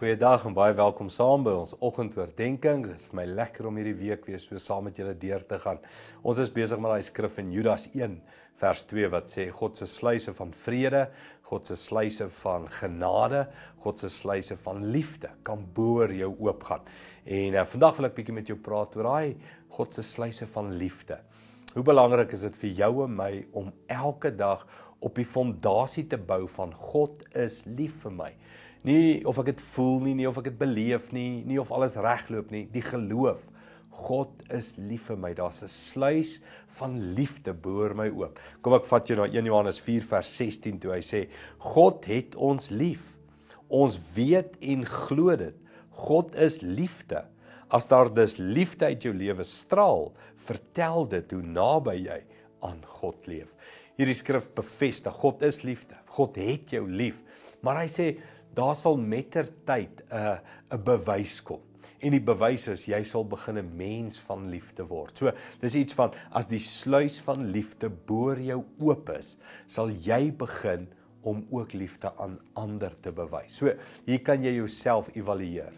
Goeiedag en baie welkom saam by ons oggendoordenkings. Dit is vir my lekker om hierdie week weer so saam met julle deur te gaan. Ons is besig met daai skrif in Judas 1 vers 2 wat sê God se sluise van vrede, God se sluise van genade, God se sluise van liefde kan boor jou oopgaan. En uh, vandag wil ek bietjie met jou praat oor daai God se sluise van liefde. Hoe belangrik is dit vir jou en my om elke dag op die fondasie te bou van God is lief vir my nie of ek dit voel nie, nie of ek dit beleef nie, nie of alles regloop nie, die geloof. God is lief vir my. Daar's 'n sluis van liefde boor my oop. Kom ek vat jou na 1 Johannes 4 vers 16 toe hy sê: God het ons lief. Ons weet en glo dit. God is liefde. As daar dus liefde uit jou lewe straal, vertel dit hoe naby jy aan God leef. Hierdie skrif bevestig God is liefde. God het jou lief. Maar hy sê daar sal mettertyd 'n uh, 'n bewys kom. En die bewys is jy sal begin 'n mens van liefde word. So, dis iets van as die sluys van liefde boor jou oop is, sal jy begin om ook liefde aan ander te bewys. So, hier kan jy jouself evalueer.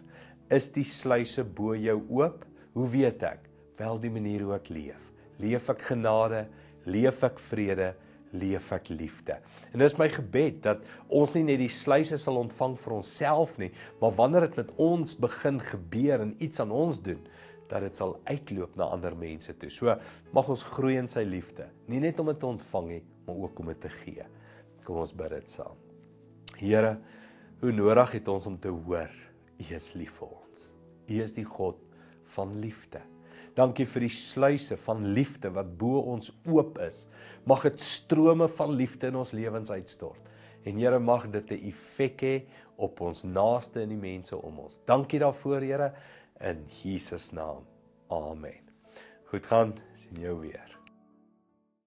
Is die sluise bo jou oop? Hoe weet ek? Wel die manier hoe ek leef. Leef ek genade? Leef ek vrede? leef ek liefde. En dis my gebed dat ons nie net die sluise sal ontvang vir onsself nie, maar wanneer dit met ons begin gebeur en iets aan ons doen, dat dit sal uitloop na ander mense toe. So mag ons groei in sy liefde, nie net om dit te ontvang nie, maar ook om dit te gee. Kom ons bid dit saam. Here, hoe nodig het ons om te hoor U is lief vir ons. U is die God van liefde. Dankie vir die sluise van liefde wat bo ons oop is. Mag dit strome van liefde in ons lewens uitstort. En Here mag dit 'n effek hê op ons naaste en die mense om ons. Dankie daarvoor, Here, in Jesus naam. Amen. Goed gaan, sien jou weer.